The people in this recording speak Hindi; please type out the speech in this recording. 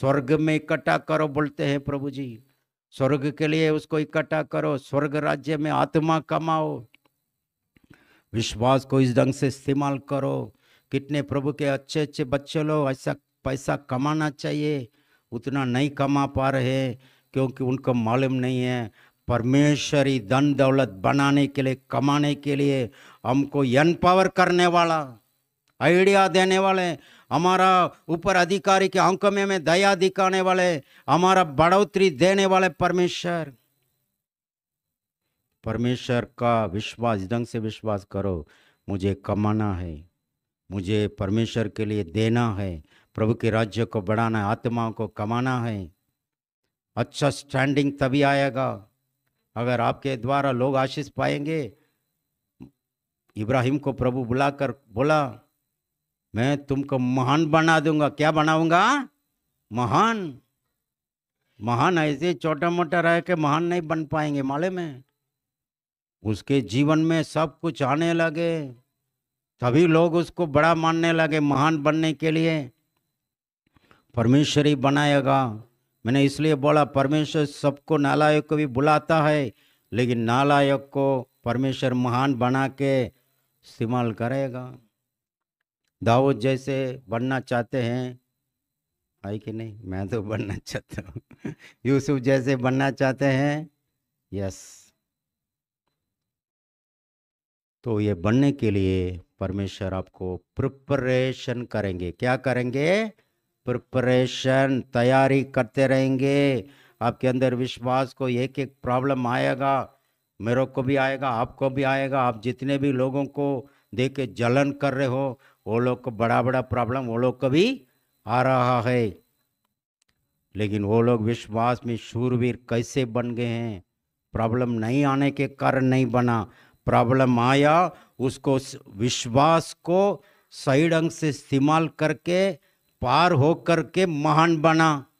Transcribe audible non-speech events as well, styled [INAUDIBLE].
स्वर्ग में इकट्ठा करो बोलते हैं प्रभु जी स्वर्ग के लिए उसको इकट्ठा करो स्वर्ग राज्य में आत्मा कमाओ विश्वास को इस ढंग से इस्तेमाल करो कितने प्रभु के अच्छे अच्छे बच्चे लो ऐसा पैसा कमाना चाहिए उतना नहीं कमा पा रहे क्योंकि उनको मालूम नहीं है परमेश्वरी धन दौलत बनाने के लिए कमाने के लिए हमको एनपावर करने वाला आइडिया देने वाले हमारा ऊपर अधिकारी के अंक में हमें दया दिखाने वाले हमारा बढ़ोतरी देने वाले परमेश्वर परमेश्वर का विश्वास ढंग से विश्वास करो मुझे कमाना है मुझे परमेश्वर के लिए देना है प्रभु के राज्य को बढ़ाना है आत्माओं को कमाना है अच्छा स्टैंडिंग तभी आएगा अगर आपके द्वारा लोग आशीष पाएंगे इब्राहिम को प्रभु बुलाकर बोला मैं तुमको महान बना दूंगा क्या बनाऊंगा महान महान ऐसे छोटा मोटा रह के महान नहीं बन पाएंगे माले में उसके जीवन में सब कुछ आने लगे सभी लोग उसको बड़ा मानने लगे महान बनने के लिए परमेश्वर ही बनाएगा मैंने इसलिए बोला परमेश्वर सबको नालायक को भी बुलाता है लेकिन नालायक को परमेश्वर महान बना के इस्तेमाल करेगा दाऊद जैसे बनना चाहते हैं आई कि नहीं मैं तो बनना [LAUGHS] चाहता हूँ यूसुफ जैसे बनना चाहते हैं यस तो ये बनने के लिए परमेश्वर आपको प्रिपरेशन करेंगे क्या करेंगे प्रिपरेशन तैयारी करते रहेंगे आपके अंदर विश्वास को एक एक प्रॉब्लम आएगा मेरे को भी आएगा आपको भी आएगा आप जितने भी लोगों को देख के जलन कर रहे हो वो लोग को बड़ा बड़ा प्रॉब्लम वो लोग को भी आ रहा है लेकिन वो लोग विश्वास में शूरवीर कैसे बन गए हैं प्रॉब्लम नहीं आने के कारण नहीं बना प्रॉब्लम आया उसको विश्वास को सही ढंग से इस्तेमाल करके पार हो करके महान बना